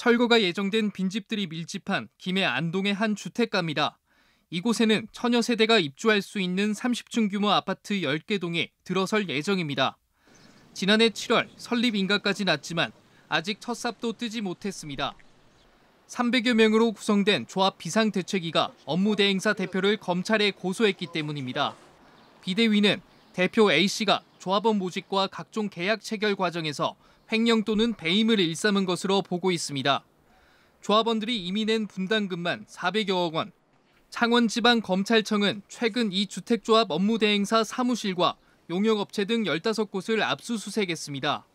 철거가 예정된 빈집들이 밀집한 김해 안동의 한 주택가입니다. 이곳에는 처녀 세대가 입주할 수 있는 30층 규모 아파트 10개 동에 들어설 예정입니다. 지난해 7월 설립 인가까지 났지만 아직 첫 삽도 뜨지 못했습니다. 300여 명으로 구성된 조합 비상대책위가 업무대행사 대표를 검찰에 고소했기 때문입니다. 비대위는 대표 A씨가 조합원 모집과 각종 계약 체결 과정에서 횡령 또는 배임을 일삼은 것으로 보고 있습니다. 조합원들이 이미 낸 분담금만 400여억 원. 창원지방검찰청은 최근 이 주택조합 업무대행사 사무실과 용역업체 등 15곳을 압수수색했습니다.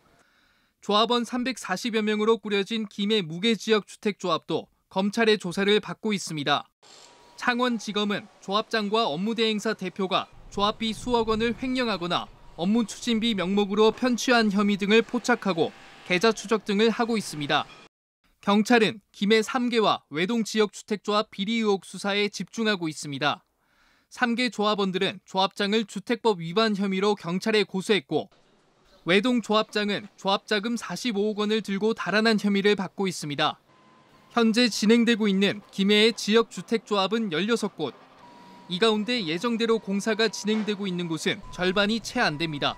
조합원 340여 명으로 꾸려진 김해 무게지역 주택조합도 검찰의 조사를 받고 있습니다. 창원지검은 조합장과 업무대행사 대표가 조합비 수억 원을 횡령하거나 업무 추진비 명목으로 편취한 혐의 등을 포착하고 계좌 추적 등을 하고 있습니다. 경찰은 김해 3개와 외동 지역 주택조합 비리 의혹 수사에 집중하고 있습니다. 3개 조합원들은 조합장을 주택법 위반 혐의로 경찰에 고소했고 외동 조합장은 조합자금 45억 원을 들고 달아난 혐의를 받고 있습니다. 현재 진행되고 있는 김해의 지역주택조합은 16곳, 이 가운데 예정대로 공사가 진행되고 있는 곳은 절반이 채 안 됩니다.